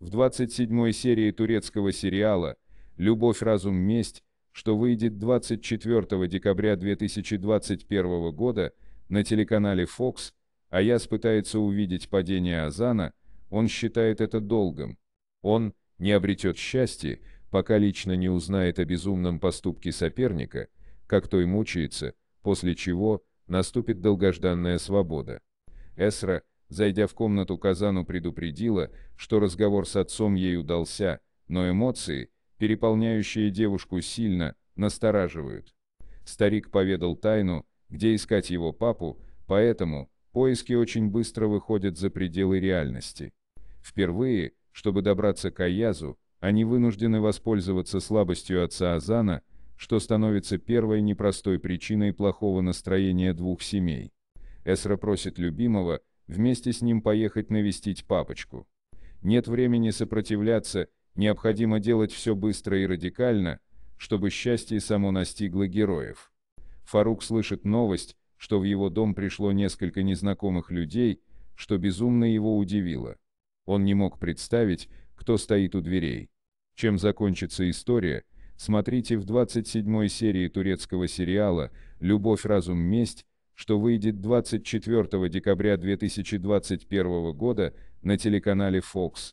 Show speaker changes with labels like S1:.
S1: В 27 серии турецкого сериала «Любовь, разум, месть», что выйдет 24 декабря 2021 года на телеканале Fox, Аяс пытается увидеть падение Азана, он считает это долгом. Он не обретет счастья, пока лично не узнает о безумном поступке соперника, как той мучается, после чего наступит долгожданная свобода. Эсра Зайдя в комнату, Казану предупредила, что разговор с отцом ей удался, но эмоции, переполняющие девушку сильно, настораживают. Старик поведал тайну, где искать его папу, поэтому поиски очень быстро выходят за пределы реальности. Впервые, чтобы добраться к Аязу, они вынуждены воспользоваться слабостью отца Азана, что становится первой непростой причиной плохого настроения двух семей. Эсра просит любимого, вместе с ним поехать навестить папочку. Нет времени сопротивляться, необходимо делать все быстро и радикально, чтобы счастье само настигло героев. Фарук слышит новость, что в его дом пришло несколько незнакомых людей, что безумно его удивило. Он не мог представить, кто стоит у дверей. Чем закончится история, смотрите в 27 серии турецкого сериала «Любовь, разум, месть», что выйдет 24 декабря 2021 года на телеканале Fox.